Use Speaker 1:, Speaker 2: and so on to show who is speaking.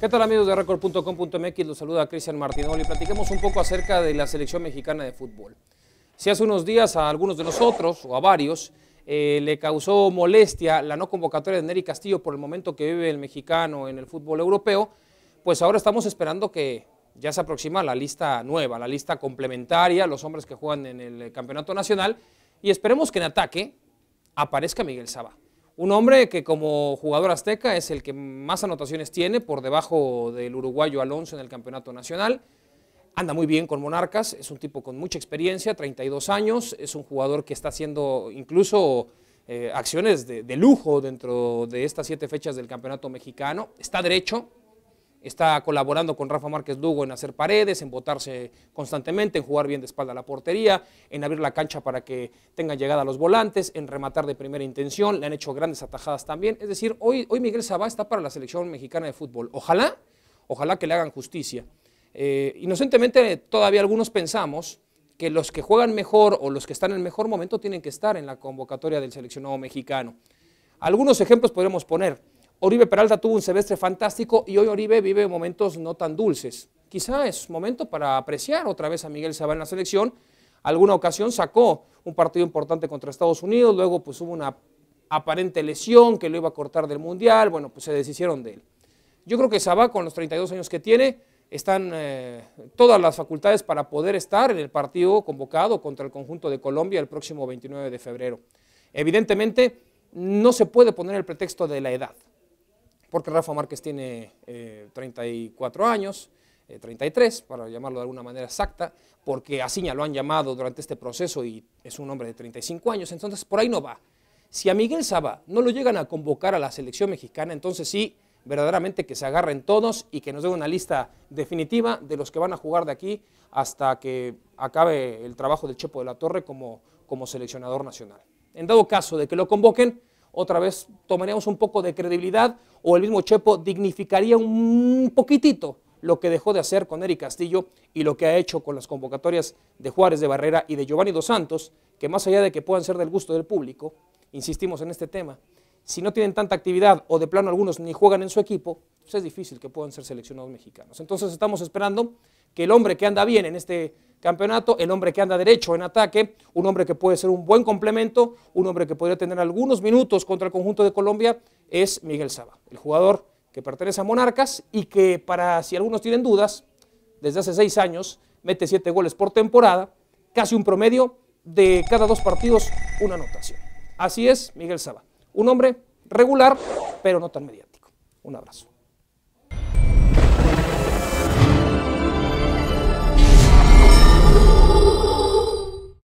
Speaker 1: ¿Qué tal amigos de Record.com.mx? Los saluda Cristian Martinoli. Platiquemos un poco acerca de la selección mexicana de fútbol. Si hace unos días a algunos de nosotros, o a varios, eh, le causó molestia la no convocatoria de Nery Castillo por el momento que vive el mexicano en el fútbol europeo, pues ahora estamos esperando que ya se aproxima la lista nueva, la lista complementaria, los hombres que juegan en el campeonato nacional, y esperemos que en ataque aparezca Miguel Saba. Un hombre que como jugador azteca es el que más anotaciones tiene, por debajo del uruguayo Alonso en el campeonato nacional. Anda muy bien con Monarcas, es un tipo con mucha experiencia, 32 años, es un jugador que está haciendo incluso eh, acciones de lujo dentro de estas siete fechas del campeonato mexicano. Está derecho, está colaborando con Rafa Márquez Lugo en hacer paredes, en botarse constantemente, en jugar bien de espalda a la portería, en abrir la cancha para que tengan llegada a los volantes, en rematar de primera intención, le han hecho grandes atajadas también. Es decir, hoy, hoy Miguel Sabá está para la selección mexicana de fútbol. Ojalá, ojalá que le hagan justicia. Eh, inocentemente todavía algunos pensamos que los que juegan mejor o los que están en el mejor momento tienen que estar en la convocatoria del seleccionado mexicano. Algunos ejemplos podríamos poner. Oribe Peralta tuvo un semestre fantástico y hoy Oribe vive momentos no tan dulces. Quizá es momento para apreciar otra vez a Miguel Sabá en la selección. Alguna ocasión sacó un partido importante contra Estados Unidos, luego pues hubo una aparente lesión que lo iba a cortar del Mundial, bueno, pues se deshicieron de él. Yo creo que Sabá con los 32 años que tiene, están eh, todas las facultades para poder estar en el partido convocado contra el conjunto de Colombia el próximo 29 de febrero. Evidentemente, no se puede poner el pretexto de la edad porque Rafa Márquez tiene 34 eh, años, 33, eh, para llamarlo de alguna manera exacta, porque Ciña lo han llamado durante este proceso y es un hombre de 35 años, entonces por ahí no va. Si a Miguel Saba no lo llegan a convocar a la selección mexicana, entonces sí, verdaderamente que se agarren todos y que nos den una lista definitiva de los que van a jugar de aquí hasta que acabe el trabajo del Chepo de la Torre como, como seleccionador nacional. En dado caso de que lo convoquen, otra vez tomaríamos un poco de credibilidad o el mismo Chepo dignificaría un poquitito lo que dejó de hacer con Eric Castillo y lo que ha hecho con las convocatorias de Juárez de Barrera y de Giovanni Dos Santos, que más allá de que puedan ser del gusto del público, insistimos en este tema, si no tienen tanta actividad o de plano algunos ni juegan en su equipo, pues es difícil que puedan ser seleccionados mexicanos. Entonces estamos esperando que el hombre que anda bien en este campeonato, el hombre que anda derecho en ataque, un hombre que puede ser un buen complemento, un hombre que podría tener algunos minutos contra el conjunto de Colombia, es Miguel Saba, el jugador que pertenece a Monarcas y que para si algunos tienen dudas, desde hace seis años mete siete goles por temporada, casi un promedio de cada dos partidos una anotación. Así es Miguel Saba, un hombre regular pero no tan mediático. Un abrazo.